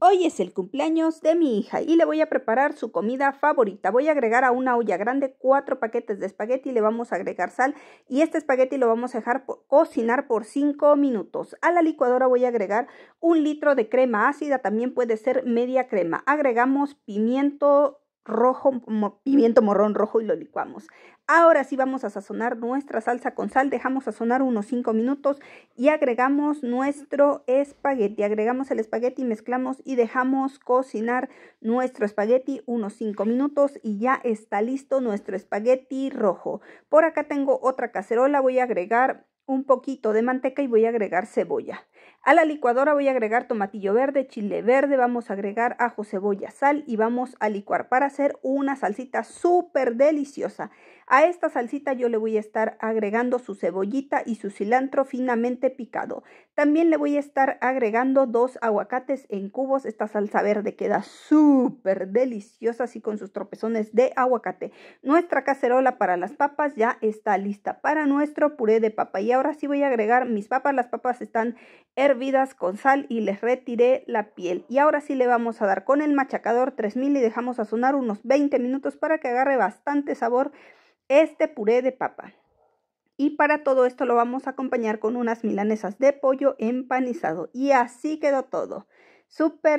Hoy es el cumpleaños de mi hija y le voy a preparar su comida favorita. Voy a agregar a una olla grande cuatro paquetes de espagueti, le vamos a agregar sal y este espagueti lo vamos a dejar cocinar por 5 minutos. A la licuadora voy a agregar un litro de crema ácida, también puede ser media crema. Agregamos pimiento rojo, pimiento morrón rojo y lo licuamos. Ahora sí vamos a sazonar nuestra salsa con sal, dejamos sazonar unos 5 minutos y agregamos nuestro espagueti, agregamos el espagueti, mezclamos y dejamos cocinar nuestro espagueti unos 5 minutos y ya está listo nuestro espagueti rojo. Por acá tengo otra cacerola, voy a agregar un poquito de manteca y voy a agregar cebolla. A la licuadora voy a agregar tomatillo verde, chile verde, vamos a agregar ajo, cebolla, sal y vamos a licuar para hacer una salsita súper deliciosa. A esta salsita yo le voy a estar agregando su cebollita y su cilantro finamente picado. También le voy a estar agregando dos aguacates en cubos. Esta salsa verde queda súper deliciosa así con sus tropezones de aguacate. Nuestra cacerola para las papas ya está lista para nuestro puré de papaya ahora sí voy a agregar mis papas. Las papas están hervidas con sal y les retiré la piel. Y ahora sí le vamos a dar con el machacador 3000 y dejamos a sonar unos 20 minutos para que agarre bastante sabor este puré de papa. Y para todo esto lo vamos a acompañar con unas milanesas de pollo empanizado. Y así quedó todo. Súper.